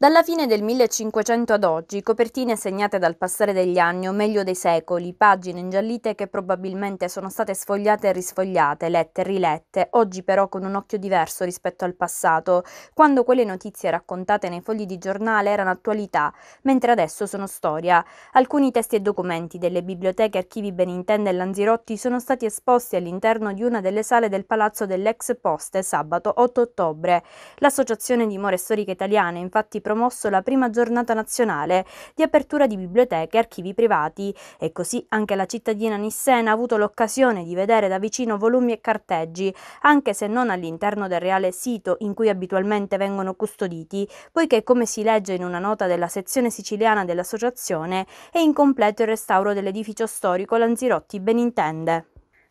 Dalla fine del 1500 ad oggi, copertine segnate dal passare degli anni o meglio dei secoli, pagine ingiallite che probabilmente sono state sfogliate e risfogliate, lette e rilette, oggi però con un occhio diverso rispetto al passato, quando quelle notizie raccontate nei fogli di giornale erano attualità, mentre adesso sono storia. Alcuni testi e documenti delle biblioteche archivi Benintende e Lanzirotti sono stati esposti all'interno di una delle sale del palazzo dell'ex poste sabato 8 ottobre. L'associazione di more storiche italiane infatti promosso la prima giornata nazionale di apertura di biblioteche e archivi privati e così anche la cittadina nissena ha avuto l'occasione di vedere da vicino volumi e carteggi, anche se non all'interno del reale sito in cui abitualmente vengono custoditi, poiché come si legge in una nota della sezione siciliana dell'associazione è incompleto il restauro dell'edificio storico Lanzirotti Benintende.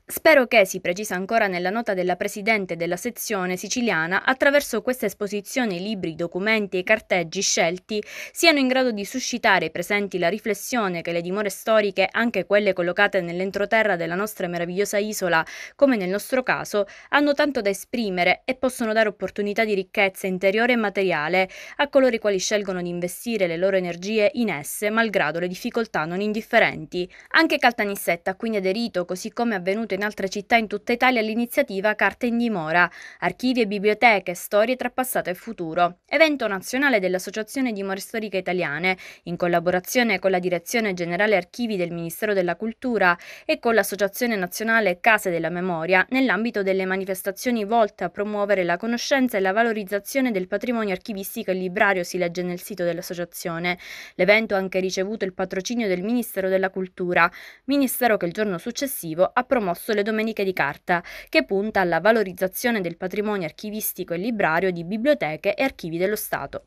Spero che, si precisa ancora nella nota della presidente della sezione siciliana, attraverso questa esposizione i libri, i documenti e i carteggi scelti siano in grado di suscitare presenti la riflessione che le dimore storiche, anche quelle collocate nell'entroterra della nostra meravigliosa isola, come nel nostro caso, hanno tanto da esprimere e possono dare opportunità di ricchezza interiore e materiale a coloro i quali scelgono di investire le loro energie in esse malgrado le difficoltà non indifferenti. Anche Caltanissetta ha quindi aderito, così come è avvenuto in altre città in tutta Italia l'iniziativa Carte in dimora, archivi e biblioteche, storie tra passato e futuro, evento nazionale dell'Associazione Dimore Storiche Italiane, in collaborazione con la Direzione Generale Archivi del Ministero della Cultura e con l'Associazione Nazionale Case della Memoria, nell'ambito delle manifestazioni volte a promuovere la conoscenza e la valorizzazione del patrimonio archivistico e librario, si legge nel sito dell'Associazione. L'evento ha anche ricevuto il patrocinio del Ministero della Cultura, ministero che il giorno successivo ha promosso piuttosto le Domeniche di Carta, che punta alla valorizzazione del patrimonio archivistico e librario di biblioteche e archivi dello Stato.